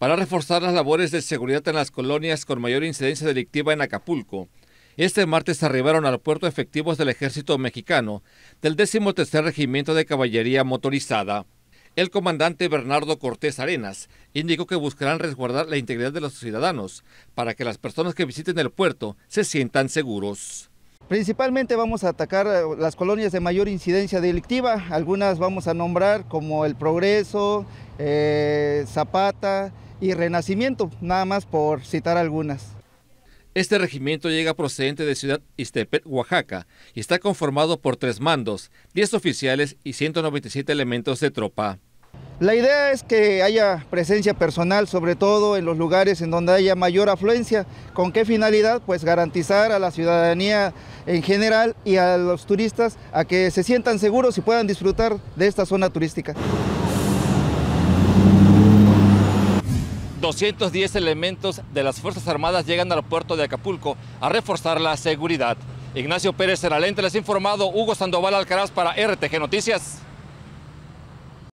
para reforzar las labores de seguridad en las colonias con mayor incidencia delictiva en Acapulco. Este martes arribaron al puerto efectivos del ejército mexicano del 13 Regimiento de Caballería Motorizada. El comandante Bernardo Cortés Arenas indicó que buscarán resguardar la integridad de los ciudadanos para que las personas que visiten el puerto se sientan seguros. Principalmente vamos a atacar eh, las colonias de mayor incidencia delictiva, algunas vamos a nombrar como El Progreso, eh, Zapata, y Renacimiento, nada más por citar algunas. Este regimiento llega procedente de Ciudad Istepet, Oaxaca, y está conformado por tres mandos, 10 oficiales y 197 elementos de tropa. La idea es que haya presencia personal, sobre todo en los lugares en donde haya mayor afluencia. ¿Con qué finalidad? Pues garantizar a la ciudadanía en general y a los turistas a que se sientan seguros y puedan disfrutar de esta zona turística. 210 elementos de las Fuerzas Armadas llegan al puerto de Acapulco a reforzar la seguridad. Ignacio Pérez Seralente les ha informado, Hugo Sandoval Alcaraz para RTG Noticias.